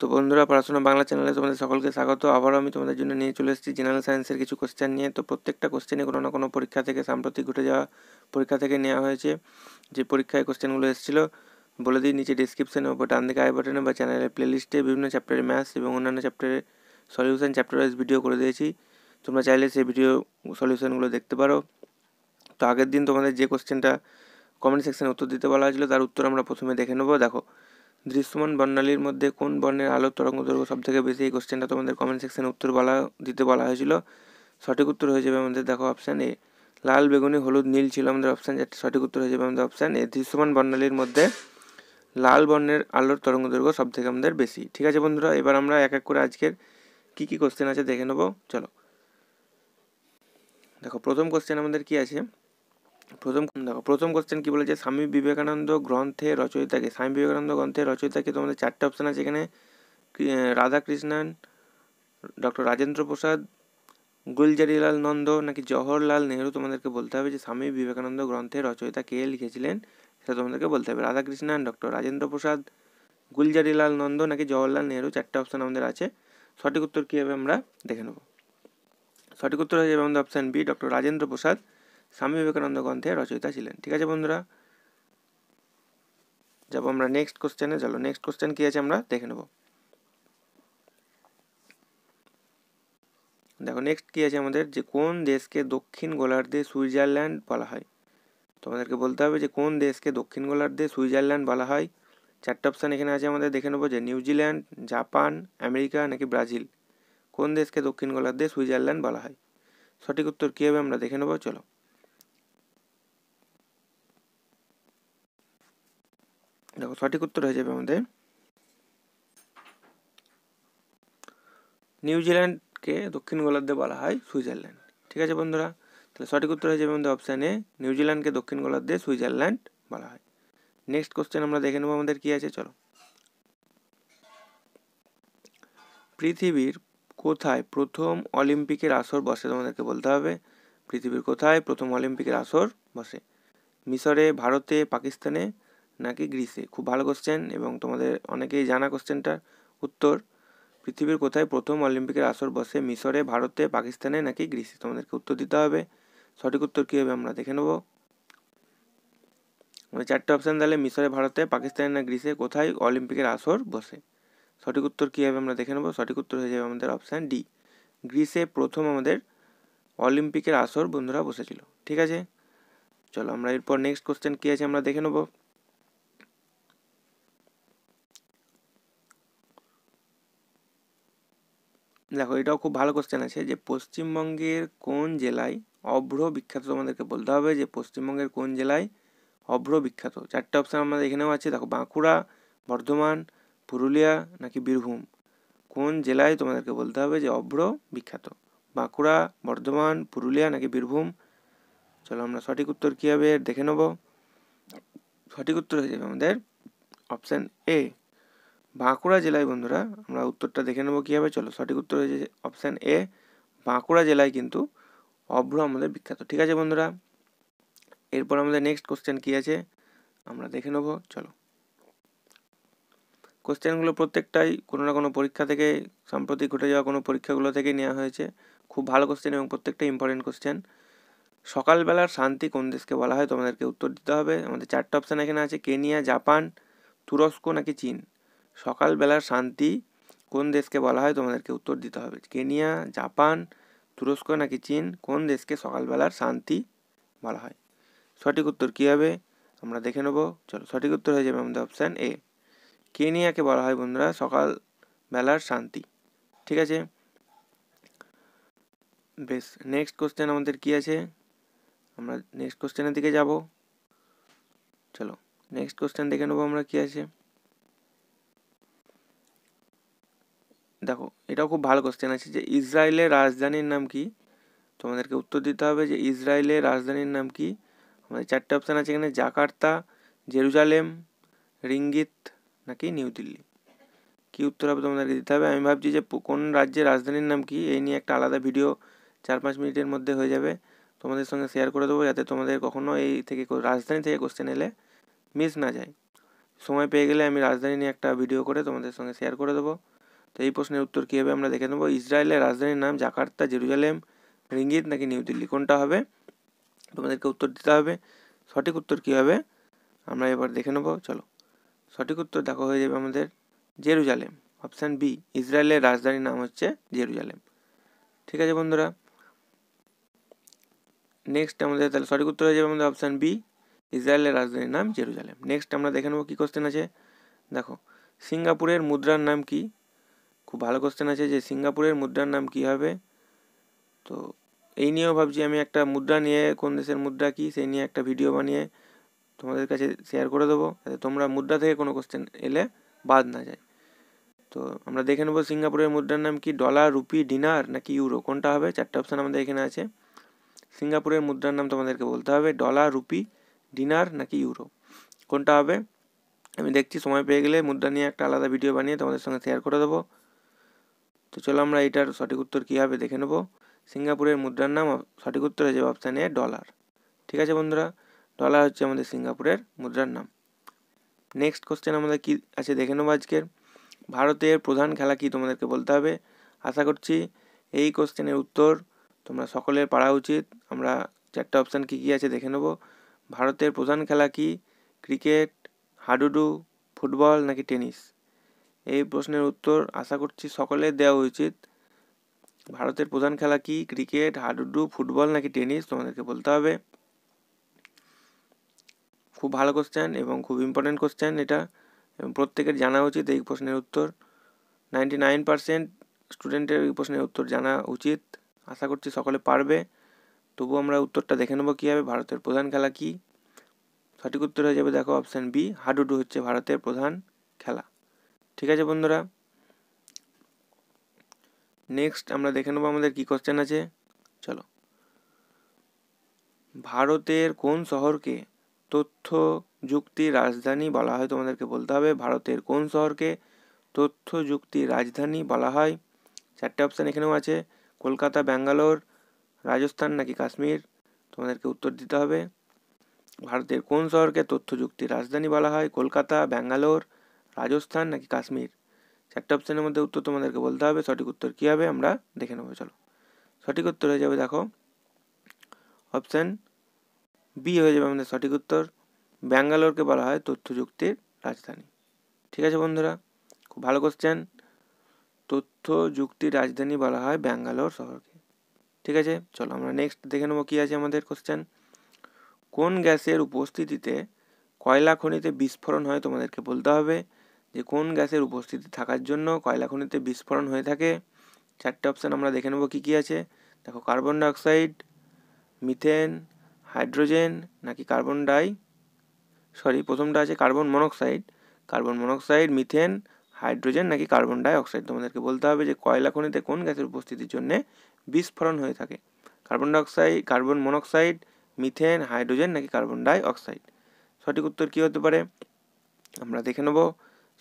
তো বন্ধুরা পড়াশোনা বাংলা চ্যানেলে তোমাদের সকলকে স্বাগত আবারও আমি তোমাদের জন্য নিয়ে চলে এসেছি জেনারেল সায়েন্সের কিছু কোশ্চেন নিয়ে তো প্রত্যেকটা কোশ্চেনে কোনো না কোনো পরীক্ষা থেকে সাম্প্রতিক ঘটে যাওয়া পরীক্ষা থেকে নেওয়া হয়েছে যে পরীক্ষায় কোশ্চেনগুলো এসেছিলো বলে দিই নিচে ডিসক্রিপশানে ওপর ডান দিকে আই বাটনে বা চ্যানেলের প্লেলিস্টে বিভিন্ন চ্যাপ্টারে ম্যাথস এবং অন্যান্য চ্যাপ্টারে সলিউশন চ্যাপ্টার ওয়াইজ ভিডিও করে দিয়েছি তোমরা চাইলে সেই ভিডিও সলিউশনগুলো দেখতে পারো তো আগের দিন তোমাদের যে কোশ্চেনটা কমেন্ট সেকশানে উত্তর দিতে বলা হয়েছিল তার উত্তর আমরা প্রথমে দেখে নেবো দেখো দৃশ্যমান বর্ণালীর মধ্যে কোন বর্ণের আলোর তরঙ্গ দৈর্ঘ্য সব থেকে বেশি এই কোশ্চেনটা তোমাদের কমেন্ট সেকশানে উত্তর বলা দিতে বলা হয়েছিল সঠিক উত্তর হয়ে যাবে আমাদের দেখো অপশান এ লাল বেগুনি হলুদ নীল ছিল আমাদের অপশান যেটা সঠিক উত্তর হয়ে যাবে আমাদের অপশান এ দৃশ্যমান বর্ণালীর মধ্যে লাল বর্ণের আলোর তরঙ্গ দৈর্ঘ্য সব থেকে আমাদের বেশি ঠিক আছে বন্ধুরা এবার আমরা এক এক করে আজকের কি কি কোশ্চেন আছে দেখে নেবো চলো দেখো প্রথম কোশ্চেন আমাদের কি আছে প্রথম দেখো প্রথম কোশ্চেন কী বলেছে স্বামী বিবেকানন্দ গ্রন্থে রচয়িতাকে স্বামী বিবেকানন্দ গ্রন্থে রচয়িতাকে তোমাদের চারটে অপশান আছে এখানে রাধাকৃষ্ণন ডক্টর রাজেন্দ্র প্রসাদ গুলজারিলাল নন্দ নাকি জওহরলাল নেহরু তোমাদেরকে বলতে হবে যে স্বামী বিবেকানন্দ গ্রন্থে রচয়িতা কে লিখেছিলেন সেটা তোমাদেরকে বলতে হবে রাধাকৃষ্ণন ডক্টর রাজেন্দ্র প্রসাদ গুলজারিলাল নন্দ নাকি জওহরলাল নেহরু চারটে অপশান আমাদের আছে সঠিক উত্তর কী হবে আমরা দেখে নেব সঠিক উত্তর হয়ে যাবে আমাদের option B doctor Rajendra Prasad Swami Vivekananda গ্রন্থে রচয়িতা ছিলেন ঠিক আছে বন্ধুরা যাব আমরা নেক্সট কোশ্চেনে চলো নেক্সট কোশ্চেন কী আছে আমরা দেখে নেব দেখো নেক্সট কী আছে আমাদের যে কোন দেশকে দক্ষিণ গোলার্ধে সুইজারল্যান্ড বলা হয় তোমাদেরকে বলতে হবে যে কোন দেশকে দক্ষিণ গোলার্ধে সুইজারল্যান্ড বলা হয় চারটে অপশান এখানে আছে আমাদের দেখে নেবো যে নিউজিল্যান্ড জাপান আমেরিকা নাকি ব্রাজিল কোন দেশকে দক্ষিণ গোলার্ধে সুইজারল্যান্ড বলা হয় সঠিক উত্তর কী হবে আমরা দেখে নেবো চলো দেখো সঠিক উত্তর হয়ে যাবে আমাদের নিউজিল্যান্ডকে দক্ষিণ গোলার্ধে বলা হয় সুইজারল্যান্ড ঠিক আছে বন্ধুরা তাহলে সঠিক উত্তর হয়ে যাবে আমাদের অপশানে নিউজিল্যান্ডকে দক্ষিণ গোলার্ধে সুইজারল্যান্ড বলা হয় নেক্সট কোশ্চেন আমরা দেখে নেবো আমাদের কী আছে চলো পৃথিবীর কোথায় প্রথম অলিম্পিকের আসর বসে তোমাদেরকে বলতে হবে পৃথিবীর কোথায় প্রথম অলিম্পিকের আসর বসে মিশরে ভারতে পাকিস্তানে নাকি গ্রিসে খুব ভালো কোশ্চেন এবং তোমাদের অনেকেই জানা কোশ্চেনটার উত্তর পৃথিবীর কোথায় প্রথম অলিম্পিকের আসর বসে মিশরে ভারতে পাকিস্তানে নাকি গ্রিসে তোমাদেরকে উত্তর দিতে হবে সঠিক উত্তর কী হবে আমরা দেখে নেব মানে চারটে অপশান তাহলে মিশরে ভারতে পাকিস্তানে না গ্রিসে কোথায় অলিম্পিকের আসর বসে সঠিক উত্তর কী হবে আমরা দেখে নেব সঠিক উত্তর হয়ে যাবে আমাদের অপশান ডি গ্রিসে প্রথম আমাদের অলিম্পিকের আসর বন্ধুরা বসেছিল ঠিক আছে চলো আমরা এরপর নেক্সট কোশ্চেন কী আছে আমরা দেখে নেবো দেখো এটাও খুব ভালো কোশ্চেন আছে যে পশ্চিমবঙ্গের কোন জেলায় অভ্র বিখ্যাত তোমাদেরকে বলতে হবে যে পশ্চিমবঙ্গের কোন জেলায় অভ্র বিখ্যাত চারটে অপশান আমাদের এখানেও আছে দেখো বাঁকুড়া বর্ধমান পুরুলিয়া নাকি বীরভূম কোন জেলায় তোমাদেরকে বলতে হবে যে অভ্র বিখ্যাত বাঁকুড়া বর্ধমান পুরুলিয়া নাকি বীরভূম চলো আমরা সঠিক উত্তর কী হবে দেখে নেব সঠিক উত্তর হয়ে যাবে আমাদের অপশান এ বাঁকুড়া জেলায় বন্ধুরা আমরা উত্তরটা দেখে নেবো কীভাবে চলো সঠিক উত্তর হয়েছে অপশান এ বাঁকুড়া জেলায় কিন্তু অভ্র আমাদের বিখ্যাত ঠিক আছে বন্ধুরা এরপর আমাদের নেক্সট কোশ্চেন কী আছে আমরা দেখে নেবো চলো কোশ্চেনগুলো প্রত্যেকটাই কোনো না কোনো পরীক্ষা থেকে সাম্প্রতিক ঘটে যাওয়া কোনো পরীক্ষাগুলো থেকে নেওয়া হয়েছে খুব ভালো কোশ্চেন এবং প্রত্যেকটা ইম্পর্টেন্ট কোশ্চেন সকালবেলার শান্তি কোন দেশকে বলা হয় তোমাদেরকে উত্তর দিতে হবে আমাদের চারটে অপশান এখানে আছে কেনিয়া জাপান তুরস্ক নাকি চীন সকালবেলার শান্তি কোন দেশকে বলা হয় তোমাদেরকে উত্তর দিতে হবে কেনিয়া জাপান তুরস্ক নাকি চীন কোন দেশকে সকালবেলার শান্তি বলা হয় সঠিক উত্তর কী হবে আমরা দেখে নেব চলো সঠিক উত্তর হয়ে যাবে আমাদের অপশান এ কেনিয়াকে বলা হয় বন্ধুরা সকাল বেলার শান্তি ঠিক আছে বেশ নেক্সট কোশ্চেন আমাদের কি আছে আমরা নেক্সট কোশ্চেনের দিকে যাব চলো নেক্সট কোশ্চেন দেখে নেবো আমরা কি আছে দেখো এটাও খুব ভালো কোশ্চেন আছে যে ইসরায়েলের রাজধানীর নাম কি তোমাদেরকে উত্তর দিতে হবে যে ইসরায়েলের রাজধানীর নাম কি আমাদের চারটে অপশান আছে এখানে জাকার্তা জেরুজালেম রিঙ্গিত নাকি নিউ দিল্লি কি উত্তর হবে তোমাদেরকে দিতে হবে আমি ভাবছি যে কোন রাজ্যের রাজধানীর নাম কি এই নিয়ে একটা আলাদা ভিডিও চার পাঁচ মিনিটের মধ্যে হয়ে যাবে তোমাদের সঙ্গে শেয়ার করে দেবো যাতে তোমাদের কখনও এই থেকে রাজধানী থেকে কোশ্চেন এলে মিস না যায় সময় পেয়ে গেলে আমি রাজধানী নিয়ে একটা ভিডিও করে তোমাদের সঙ্গে শেয়ার করে দেবো তো এই প্রশ্নের উত্তর কী হবে আমরা দেখে নেব ইসরায়েলের রাজধানীর নাম জাকার্তা জেরুজালেম রিঙ্গিত নাকি নিউ দিল্লি কোনটা হবে তোমাদেরকে উত্তর দিতে হবে সঠিক উত্তর কী হবে আমরা এবার দেখে নেব চলো সঠিক উত্তর দেখো হয়ে যাবে আমাদের জেরুজালেম অপশান বি ইসরায়েলের রাজধানীর নাম হচ্ছে জেরুজালেম ঠিক আছে বন্ধুরা নেক্সট আমাদের তাহলে সঠিক উত্তর হয়ে যাবে আমাদের অপশান বি ইসরায়েলের রাজধানীর নাম জেরুজালেম নেক্সট আমরা দেখে নেবো কী কোশ্চেন আছে দেখো সিঙ্গাপুরের মুদ্রার নাম কী খুব ভালো কোশ্চেন আছে যে সিঙ্গাপুরের মুদ্রার নাম কি হবে তো এই নিয়েও ভাবছি আমি একটা মুদ্রা নিয়ে কোন দেশের মুদ্রা কি সেই নিয়ে একটা ভিডিও বানিয়ে তোমাদের কাছে শেয়ার করে দেবো যাতে তোমরা মুদ্রা থেকে কোনো কোশ্চেন এলে বাদ না যায় তো আমরা দেখে নেবো সিঙ্গাপুরের মুদ্রার নাম কি ডলার রুপি ডিনার নাকি ইউরো কোনটা হবে চারটা অপশান আমাদের এখানে আছে সিঙ্গাপুরের মুদ্রার নাম তোমাদেরকে বলতে হবে ডলার রুপি ডিনার নাকি ইউরো কোনটা হবে আমি দেখছি সময় পেয়ে গেলে মুদ্রা নিয়ে একটা আলাদা ভিডিও বানিয়ে তোমাদের সঙ্গে শেয়ার করে দেবো তো চলো আমরা এটার সঠিক উত্তর কী হবে দেখে নেব সিঙ্গাপুরের মুদ্রার নাম সঠিক উত্তর হয়ে যাবে অপশান এ ডলার ঠিক আছে বন্ধুরা ডলার হচ্ছে আমাদের সিঙ্গাপুরের মুদ্রার নাম নেক্সট কোশ্চেন আমাদের কী আছে দেখে নেবো আজকের ভারতের প্রধান খেলা কী তোমাদেরকে বলতে হবে আশা করছি এই কোশ্চেনের উত্তর তোমরা সকলের পারা উচিত আমরা চারটে অপশান কী কী আছে দেখে নেব ভারতের প্রধান খেলা কি ক্রিকেট হাডুডু ফুটবল নাকি টেনিস এই প্রশ্নের উত্তর আশা করছি সকলে দেওয়া উচিত ভারতের প্রধান খেলা কি ক্রিকেট হাডুডু ফুটবল নাকি টেনিস তোমাদেরকে বলতে হবে খুব ভালো কোশ্চেন এবং খুব ইম্পর্টেন্ট কোশ্চেন এটা এবং প্রত্যেকের জানা উচিত এই প্রশ্নের উত্তর নাইনটি নাইন পার্সেন্ট স্টুডেন্টের এই প্রশ্নের উত্তর জানা উচিত আশা করছি সকলে পারবে তবু আমরা উত্তরটা দেখে নেবো কীভাবে ভারতের প্রধান খেলা কী সঠিক উত্তর হয়ে যাবে দেখো অপশান বি হাডুডু হচ্ছে ভারতের প্রধান ঠিক আছে বন্ধুরা নেক্সট আমরা দেখে নেবো আমাদের কী কোশ্চেন আছে চলো ভারতের কোন শহরকে তথ্য যুক্তি রাজধানী বলা হয় তোমাদেরকে বলতে হবে ভারতের কোন শহরকে তথ্য যুক্তির রাজধানী বলা হয় চারটে অপশান এখানেও আছে কলকাতা ব্যাঙ্গালোর রাজস্থান নাকি কাশ্মীর তোমাদেরকে উত্তর দিতে হবে ভারতের কোন শহরকে তথ্য যুক্তি রাজধানী বলা হয় কলকাতা ব্যাঙ্গালোর রাজস্থান নাকি কাশ্মীর চারটে অপশানের মধ্যে উত্তর তোমাদেরকে বলতে হবে সঠিক উত্তর কী হবে আমরা দেখে নেবো চলো সঠিক উত্তর হয়ে যাবে দেখো অপশান বি হয়ে যাবে আমাদের সঠিক উত্তর ব্যাঙ্গালোরকে বলা হয় তথ্যযুক্তির রাজধানী ঠিক আছে বন্ধুরা খুব ভালো কোশ্চেন তথ্য যুক্তির রাজধানী বলা হয় ব্যাঙ্গালোর শহরকে ঠিক আছে চলো আমরা নেক্সট দেখে নেবো কী আছে আমাদের কোশ্চেন কোন গ্যাসের উপস্থিতিতে কয়লা খনিতে বিস্ফোরণ হয় তোমাদেরকে বলতে হবে যে কোন গ্যাসের উপস্থিতি থাকার জন্য কয়লা খনিতে বিস্ফোরণ হয়ে থাকে চারটে অপশান আমরা দেখে নেব কী কী আছে দেখো কার্বন ডাইঅক্সাইড মিথেন হাইড্রোজেন নাকি কার্বন ডাই সরি প্রথমটা আছে carbon monoxide carbon monoxide methane hydrogen নাকি কার্বন ডাইঅক্সাইড তোমাদেরকে বলতে হবে যে কয়লা খনিতে কোন গ্যাসের উপস্থিতির জন্য বিস্ফোরণ হয়ে থাকে carbon dioxide carbon monoxide methane hydrogen নাকি কার্বন ডাইঅক্সাইড সঠিক উত্তর কী হতে পারে আমরা দেখে নেব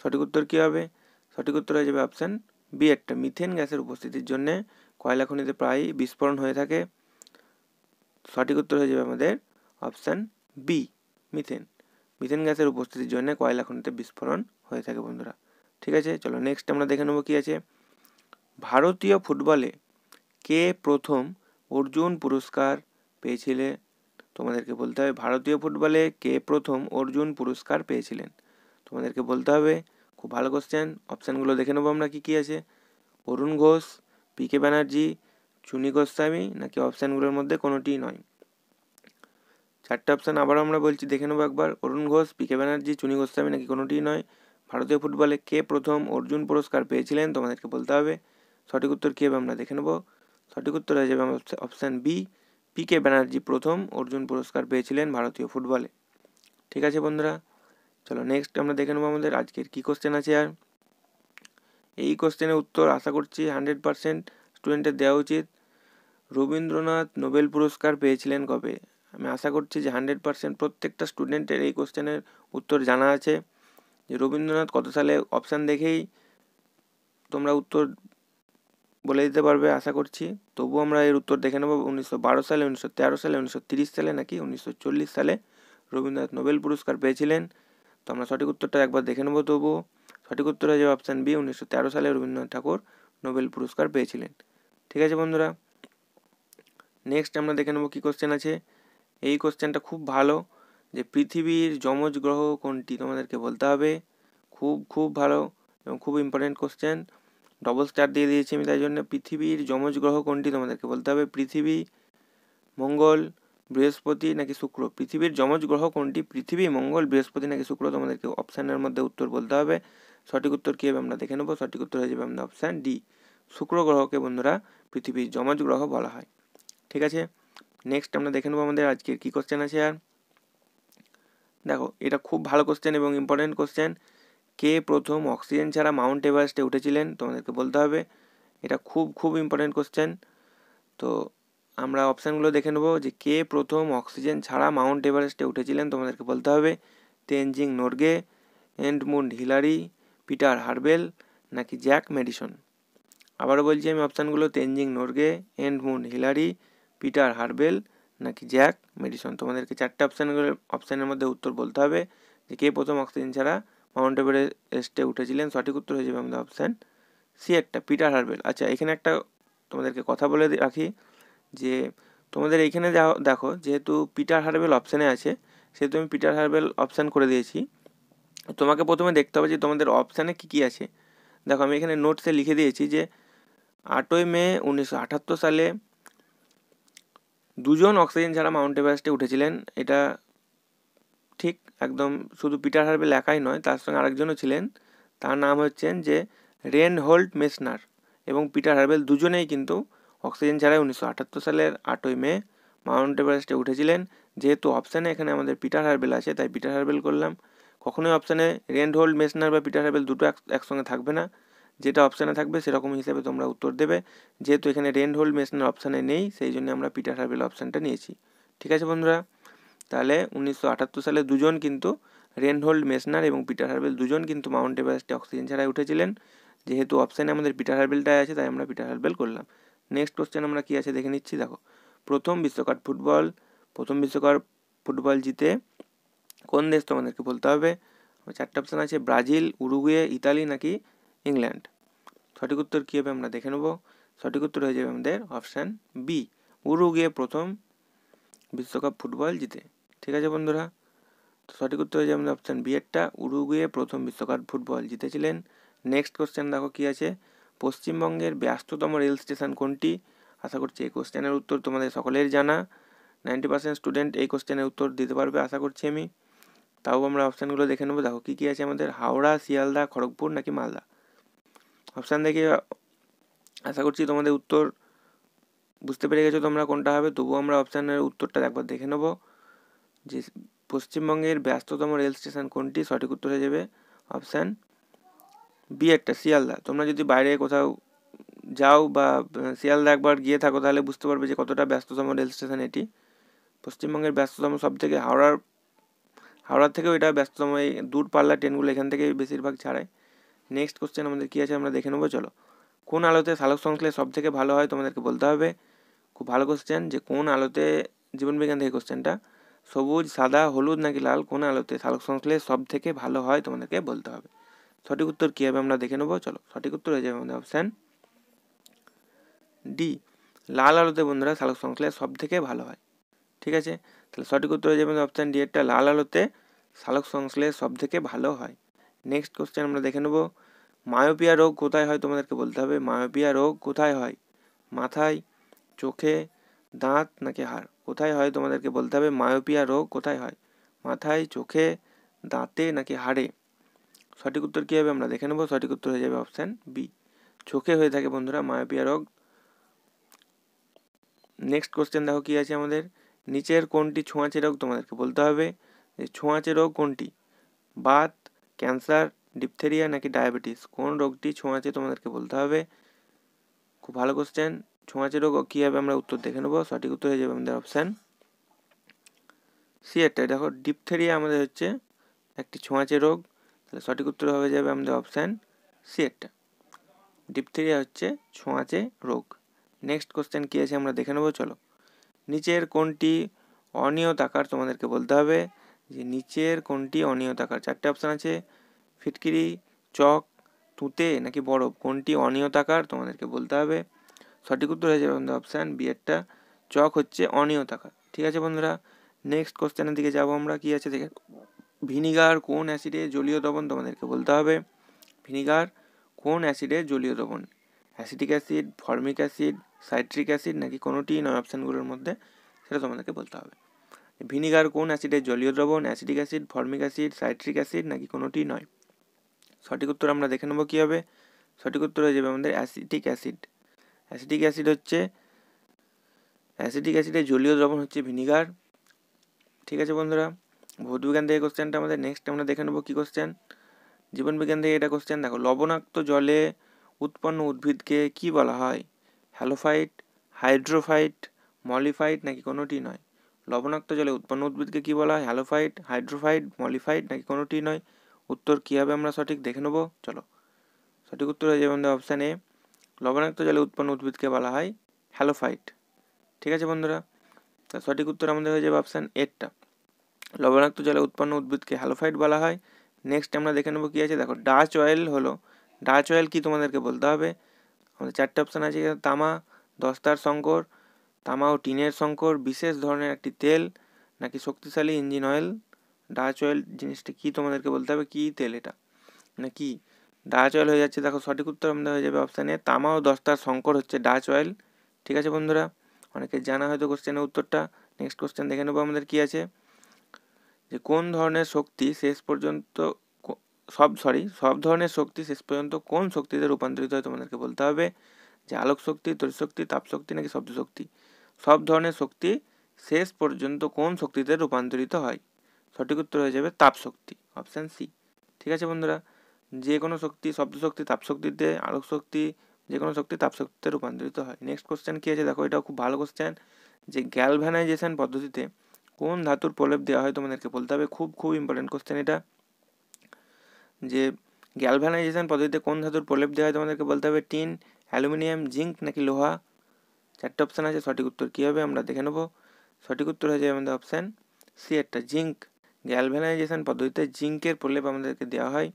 সঠিক উত্তর কী হবে সঠিক উত্তর হয়ে যাবে অপশান বি একটা মিথেন গ্যাসের উপস্থিতির জন্য কয়লা খনিতে প্রায় বিস্ফোরণ হয়ে থাকে সঠিক উত্তর হয়ে যাবে আমাদের অপশান বি মিথেন মিথেন গ্যাসের উপস্থিতির জন্য কয়লা খনিতে বিস্ফোরণ হয়ে থাকে বন্ধুরা ঠিক আছে চলো নেক্সট আমরা দেখে নেবো কী আছে ভারতীয় ফুটবলে কে প্রথম অর্জুন পুরস্কার পেয়েছিলে তোমাদেরকে বলতে হবে ভারতীয় ফুটবলে কে প্রথম অর্জুন পুরস্কার পেয়েছিলেন তোমাদেরকে বলতে হবে খুব ভালো কোশ্চেন অপশানগুলো দেখে নেবো আমরা কী কী আছে অরুণ ঘোষ পি কে ব্যানার্জি চুনি গোস্বামী নাকি অপশানগুলোর মধ্যে কোনোটি নয় চারটে অপশান আবারও আমরা বলছি দেখে নেবো একবার অরুণ ঘোষ পি কে ব্যানার্জি চুনি গোস্বামী নাকি কোনোটিই নয় ভারতীয় ফুটবলে কে প্রথম অর্জুন পুরস্কার পেয়েছিলেন তোমাদেরকে বলতে হবে সঠিক উত্তর কী হবে আমরা দেখে নেবো সঠিক উত্তর হয়ে যাবে option B P K Banerjee প্রথম অর্জুন পুরস্কার পেয়েছিলেন ভারতীয় ফুটবলে ঠিক আছে বন্ধুরা চলো নেক্সট আমরা দেখে নেবো আমাদের আজকের কী কোশ্চেন আছে আর এই কোশ্চেনের উত্তর আশা করছি হান্ড্রেড পারসেন্ট স্টুডেন্টের দেওয়া উচিত রবীন্দ্রনাথ নোবেল পুরস্কার পেয়েছিলেন কবে আমি আশা করছি যে হান্ড্রেড পারসেন্ট প্রত্যেকটা স্টুডেন্টের এই কোশ্চেনের উত্তর জানা আছে যে রবীন্দ্রনাথ কত সালে অপশান দেখেই তোমরা উত্তর বলে দিতে পারবে আশা করছি তবু আমরা এর উত্তর দেখে নেব উনিশশো বারো সালে উনিশশো তেরো সালে উনিশশো তিরিশ সালে নাকি উনিশশো চল্লিশ সালে রবীন্দ্রনাথ নোবেল পুরস্কার পেয়েছিলেন তো আমরা সঠিক উত্তরটা একবার দেখে নেবো তবু সঠিক উত্তর হয়ে যাবে অপশান বি উনিশশো তেরো সালে রবীন্দ্রনাথ ঠাকুর নোবেল পুরস্কার পেয়েছিলেন ঠিক আছে বন্ধুরা নেক্সট আমরা দেখে নেবো কী কোশ্চেন আছে এই কোশ্চেনটা খুব ভালো যে পৃথিবীর যমজ গ্রহ কোনটি তোমাদেরকে বলতে হবে খুব খুব ভালো এবং খুব ইম্পর্টেন্ট কোশ্চেন ডবল স্টার দিয়ে দিয়েছি আমি তাই জন্য পৃথিবীর যমজ গ্রহ কোনটি তোমাদেরকে বলতে হবে পৃথিবী মঙ্গল বৃহস্পতি নাকি শুক্র পৃথিবীর যমজ গ্রহ কোনটি পৃথিবী মঙ্গল বৃহস্পতি নাকি শুক্র তোমাদেরকে অপশানের মধ্যে উত্তর বলতে হবে সঠিক উত্তর কী হবে আমরা দেখে নেবো সঠিক উত্তর হয়ে যাবে আমাদের অপশান ডি শুক্র গ্রহকে বন্ধুরা পৃথিবীর যমজ গ্রহ বলা হয় ঠিক আছে নেক্সট আমরা দেখে নেবো আমাদের আজকের কী কোশ্চেন আছে আর দেখো এটা খুব ভালো কোশ্চেন এবং ইম্পর্টেন্ট কোশ্চেন কে প্রথম অক্সিজেন ছাড়া মাউন্ট এভারেস্টে উঠেছিলেন তোমাদেরকে বলতে হবে এটা খুব খুব ইম্পর্টেন্ট কোশ্চেন তো আমরা অপশানগুলো দেখে নেব যে কে প্রথম অক্সিজেন ছাড়া মাউন্ট এভারেস্টে উঠেছিলেন তোমাদেরকে বলতে হবে Tenzing Norgay Edmund Hillary Peter Habeler নাকি জ্যাক মেডিসন আবারও বলছি আমি অপশানগুলো Tenzing Norgay Edmund Hillary Peter Habeler নাকি জ্যাক মেডিসন তোমাদেরকে চারটে অপশানগুলো অপশানের মধ্যে উত্তর বলতে হবে যে কে প্রথম অক্সিজেন ছাড়া মাউন্ট এভারেস্টে উঠেছিলেন সঠিক উত্তর হয়ে যাবে আমাদের অপশান সি একটা পিটার হার্বেল আচ্ছা এখানে একটা তোমাদেরকে কথা বলে রাখি যে তোমাদের এইখানে দেখো যেহেতু পিটার হারবেল অপশানে আছে সেহেতু আমি পিটার হারবেল অপশান করে দিয়েছি তোমাকে প্রথমে দেখতে হবে যে তোমাদের অপশানে কী কী আছে দেখো আমি এখানে নোটসে লিখে দিয়েছি যে আটই মে উনিশশো সালে দুজন অক্সিজেন ছাড়া মাউন্ট এভারেস্টে উঠেছিলেন এটা ঠিক একদম শুধু পিটার হারবেল একাই নয় তার সঙ্গে আরেকজনও ছিলেন তার নাম হচ্ছেন যে রেন হোল্ড মেসনার এবং পিটার হারবেল দুজনেই কিন্তু অক্সিজেন ছাড়াই উনিশশো আটাত্তর সালের আটই মে মাউন্ট এভারেস্টে উঠেছিলেন যেহেতু অপশানে এখানে আমাদের পিটার হার্বেল আছে তাই পিটার হার্বেল করলাম কখনোই অপশানে রেন্ড হোল্ড মেশনার বা পিটার হার্বেল দুটো একসঙ্গে থাকবে না যেটা অপশানে থাকবে সেরকম হিসাবে তোমরা উত্তর দেবে যেহেতু এখানে রেন্ড হোল্ড মেশনার অপশানে নেই সেই জন্য আমরা পিটার হার্বেল অপশানটা নিয়েছি ঠিক আছে বন্ধুরা তাহলে উনিশশো আটাত্তর সালে দুজন কিন্তু রেনহোল্ড মেশনার এবং পিটার হার্বেল দুজন কিন্তু মাউন্ট এভারেস্টে অক্সিজেন ছাড়াই উঠেছিলেন যেহেতু অপশানে আমাদের পিটার হার্বেলটাই আছে তাই আমরা পিটার হার্বেল করলাম নেক্সট কোশ্চেন আমরা কী আছে দেখে নিচ্ছি দেখো প্রথম বিশ্বকাপ ফুটবল প্রথম বিশ্বকাপ ফুটবল জিতে কোন দেশ তোমাদেরকে বলতে হবে চারটে অপশান আছে ব্রাজিল উরুগুয়ে ইতালি নাকি ইংল্যান্ড সঠিক উত্তর কী হবে আমরা দেখে নেব সঠিক উত্তর হয়ে যাবে আমাদের অপশান বি উরুগুয়ে প্রথম বিশ্বকাপ ফুটবল জিতে ঠিক আছে বন্ধুরা তো সঠিক উত্তর হয়ে যাবে আমাদের অপশান বি এরটা উরুগুয়ে প্রথম বিশ্বকাপ ফুটবল জিতেছিলেন নেক্সট কোশ্চেন দেখো কী আছে পশ্চিমবঙ্গের ব্যস্ততম রেল স্টেশন কোনটি আশা করছি এই কোশ্চেনের উত্তর তোমাদের সকলের জানা নাইনটি পার্সেন্ট স্টুডেন্ট এই কোশ্চেনের উত্তর দিতে পারবে আশা করছি আমি তাও আমরা অপশানগুলো দেখে নেবো দেখো কী কী আছে আমাদের হাওড়া শিয়ালদা খড়গপুর নাকি মালদা অপশান দেখে আশা করছি তোমাদের উত্তর বুঝতে পেরে গেছো তোমরা কোনটা হবে তবুও আমরা অপশানের উত্তরটা একবার দেখে নেবো যে পশ্চিমবঙ্গের ব্যস্ততম রেল স্টেশন কোনটি সঠিক উত্তর হয়ে যাবে অপশান বি একটা শিয়ালদা তোমরা যদি বাইরে কোথাও যাও বা শিয়ালদা একবার গিয়ে থাকো তাহলে বুঝতে পারবে যে কতটা ব্যস্ততম রেল স্টেশন এটি পশ্চিমবঙ্গের ব্যস্ততম সব থেকে হাওড়ার হাওড়ার থেকেও এটা ব্যস্ততম এই দূর ট্রেনগুলো এখান থেকে বেশিরভাগ ছাড়ায় নেক্সট কোশ্চেন আমাদের কী আছে আমরা দেখে নেবো চলো কোন আলোতে সালোক সংশ্লেষ সব থেকে ভালো হয় তোমাদেরকে বলতে হবে খুব ভালো কোশ্চেন যে কোন আলোতে জীবনবিজ্ঞান থেকে কোশ্চেনটা সবুজ সাদা হলুদ নাকি লাল কোন আলোতে সালোক সংশ্লেষ সব থেকে ভালো হয় তোমাদেরকে বলতে হবে সঠিক উত্তর কী হবে আমরা দেখে নেব চলো সঠিক উত্তর হয়ে যাবে আমাদের অপশান ডি লাল আলোতে বন্ধুরা সালোক সংশ্লেষ সব থেকে ভালো হয় ঠিক আছে তাহলে সঠিক উত্তর হয়ে যাবে অপশান ডি একটা লাল আলোতে সালোক সংশ্লেষ সব থেকে ভালো হয় নেক্সট কোশ্চেন আমরা দেখে নেব মায়োপিয়া রোগ কোথায় হয় তোমাদেরকে বলতে হবে মায়োপিয়া রোগ কোথায় হয় মাথায় চোখে দাঁত নাকি হাড় কোথায় হয় তোমাদেরকে বলতে হবে মায়োপিয়া রোগ কোথায় হয় মাথায় চোখে দাঁতে নাকি হাড়ে সঠিক উত্তর কী হবে আমরা দেখে নেব সঠিক উত্তর হয়ে যাবে অপশান বি চোখে হয়ে থাকে বন্ধুরা মায়াপিয়া রোগ নেক্সট কোশ্চেন দেখো কী আছে আমাদের নিচের কোনটি ছোঁয়াচে রোগ তোমাদেরকে বলতে হবে যে ছোঁয়াচে রোগ কোনটি বাত ক্যান্সার ডিপথেরিয়া নাকি ডায়াবেটিস কোন রোগটি ছোঁয়াচে তোমাদেরকে বলতে হবে খুব ভালো কোশ্চেন ছোঁয়াচে রোগ কী হবে আমরা উত্তর দেখে নেব সঠিক উত্তর হয়ে যাবে আমাদের অপশান সি একটা দেখো ডিপথেরিয়া আমাদের হচ্ছে একটি ছোঁয়াচে রোগ তাহলে সঠিক উত্তর হয়ে যাবে আমাদের অপশান সি একটা ডিপথেরিয়া হচ্ছে ছোঁয়াচে রোগ নেক্সট কোশ্চেন কী আছে আমরা দেখে নেবো চলো নিচের কোনটি অনিয়ত আকার তোমাদেরকে বলতে হবে যে নিচের কোনটি অনিয়ত আকার চারটে অপশান আছে ফিটকিরি চক তুঁতে নাকি বরফ কোনটি অনিয়ত আকার তোমাদেরকে বলতে হবে সঠিক উত্তর হয়ে যাবে আমাদের অপশান বি একটা চক হচ্ছে অনিয়ত আকার ঠিক আছে বন্ধুরা নেক্সট কোশ্চেনের দিকে যাবো আমরা কী আছে দেখে ভিনিগার কোন অ্যাসিডে জলীয় দ্রবণ তোমাদেরকে বলতে হবে ভিনিগার কোন অ্যাসিডে জলীয় দ্রবণ acidic acid formic acid citric acid নাকি কোনোটি নয় অপশানগুলোর মধ্যে সেটা তোমাদেরকে বলতে হবে ভিনিগার কোন অ্যাসিডে জলীয় দ্রবণ acidic acid formic acid citric acid নাকি কোনোটি নয় সঠিক উত্তর আমরা দেখে নেবো কী হবে সঠিক উত্তর হয়ে যাবে আমাদের অ্যাসিটিক অ্যাসিড অ্যাসিডিক অ্যাসিড হচ্ছে অ্যাসিডিক অ্যাসিডের জলীয় দ্রবণ হচ্ছে ভিনিগার ঠিক আছে বন্ধুরা ভৌতবিজ্ঞান থেকে কোশ্চেনটা আমাদের নেক্সট আমরা দেখে নেবো কী কোশ্চেন জীবনবিজ্ঞান থেকে এটা কোশ্চেন দেখো লবণাক্ত জলে উৎপন্ন উদ্ভিদকে কি বলা হয় হ্যালোফাইট হাইড্রোফাইট মলিফাইট নাকি কোনোটি নয় লবণাক্ত জলে উৎপন্ন উদ্ভিদকে কি বলা হয় হ্যালোফাইট হাইড্রোফাইট মলিফাইট নাকি কোনোটি নয় উত্তর কী হবে আমরা সঠিক দেখে নেবো চলো সঠিক উত্তর হয়ে যাবে আমাদের অপশান এ লবণাক্ত জলে উৎপন্ন উদ্ভিদকে বলা হয় হ্যালোফাইট ঠিক আছে বন্ধুরা তা সঠিক উত্তর আমাদের হয়ে যাবে অপশান এরটা লবণাক্ত জলে উৎপন্ন উদ্ভিদকে হ্যালোফাইট বলা হয় নেক্সট আমরা দেখে নেবো কী আছে দেখো ডাচ অয়েল হলো ডাচ অয়েল কি তোমাদেরকে বলতে হবে আমাদের চারটে অপশান আছে তামা দস্তার শঙ্কর তামা ও টিনের শঙ্কর বিশেষ ধরনের একটি তেল নাকি শক্তিশালী ইঞ্জিন অয়েল ডাচ অয়েল জিনিসটা কি তোমাদেরকে বলতে হবে কি তেল এটা না মানে কি ডাচ অয়েল হয়ে যাচ্ছে দেখো সঠিক উত্তর আমাদের হয়ে যাবে অপশানে তামা ও দস্তার সংকর হচ্ছে ডাচ অয়েল ঠিক আছে বন্ধুরা অনেকে জানা হয়তো কোশ্চেনের উত্তরটা নেক্সট কোশ্চেন দেখে নেবো আমাদের কী আছে যে কোন ধরনের শক্তি শেষ পর্যন্ত সব সরি সব ধরনের শক্তি শেষ পর্যন্ত কোন শক্তিতে রূপান্তরিত হয় তোমাদেরকে বলতে হবে যে আলোক শক্তি তরিশক্তি তাপশক্তি নাকি শব্দ শক্তি সব ধরনের শক্তি শেষ পর্যন্ত কোন শক্তিতে রূপান্তরিত হয় সঠিক উত্তর হয়ে যাবে তাপশক্তি অপশান সি ঠিক আছে বন্ধুরা যে কোনো শক্তি শব্দ শক্তি তাপশক্তিতে আলোক শক্তি যে কোনো শক্তি তাপশক্তিতে রূপান্তরিত হয় নেক্সট কোশ্চেন কী আছে দেখো এটাও খুব ভালো কোশ্চেন যে গ্যালভ্যানাইজেশন পদ্ধতিতে কোন ধাতুর প্রলেপ দেওয়া হয় তোমাদেরকে বলতে হবে খুব খুব ইম্পর্টেন্ট কোশ্চেন এটা যে গ্যালভানাইজেশন পদ্ধতিতে কোন ধাতুর প্রলেপ দেওয়া হয় তোমাদেরকে বলতে হবে টিন অ্যালুমিনিয়াম জিঙ্ক নাকি লোহা চারটে অপশান আছে সঠিক উত্তর কী হবে আমরা দেখে নেবো সঠিক উত্তর হয়ে যাবে আমাদের অপশান সি একটা জিঙ্ক গ্যালভানাইজেশন পদ্ধতিতে জিঙ্কের প্রলেপ আমাদেরকে দেওয়া হয়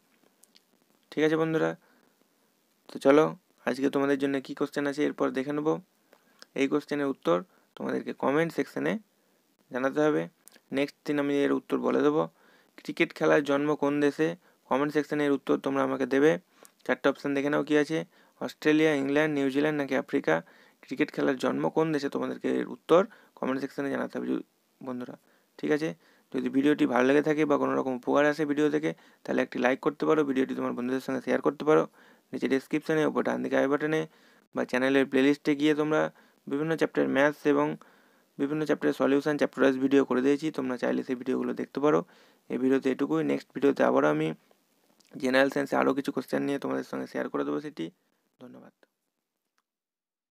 ঠিক আছে বন্ধুরা তো চলো আজকে তোমাদের জন্য কি কোশ্চেন আছে এরপর দেখে নেবো এই কোশ্চেনের উত্তর তোমাদেরকে কমেন্ট সেকশনে জানাতে হবে নেক্সট দিন আমি এর উত্তর বলে দেবো ক্রিকেট খেলার জন্ম কোন দেশে কমেন্ট সেকশানে এর উত্তর তোমরা আমাকে দেবে চারটে অপশান দেখে নাও কী আছে অস্ট্রেলিয়া ইংল্যান্ড নিউজিল্যান্ড নাকি আফ্রিকা ক্রিকেট খেলার জন্ম কোন দেশে তোমাদেরকে এর উত্তর কমেন্ট সেকশানে জানাতে হবে বন্ধুরা ঠিক আছে যদি ভিডিওটি ভালো লেগে থাকে বা কোনো রকম উপকার আসে ভিডিও থেকে তাহলে একটি লাইক করতে পারো ভিডিওটি তোমার বন্ধুদের সঙ্গে শেয়ার করতে পারো নিচে ডিসক্রিপশানে ওপর ডান দিকে আই বাটনে বা চ্যানেলের প্লেলিস্টে গিয়ে তোমরা বিভিন্ন চ্যাপ্টার ম্যাথস এবং বিভিন্ন চ্যাপ্টারের সলিউশন চ্যাপ্টার ওয়াইজ ভিডিও করে দিয়েছি তোমরা চাইলে সেই ভিডিওগুলো দেখতে পারো এই ভিডিওতে এটুকুই নেক্সট ভিডিওতে আবারও আমি জেনারেল সায়েন্সে আরও কিছু কোশ্চেন নিয়ে তোমাদের সঙ্গে শেয়ার করে দেবো সেটি ধন্যবাদ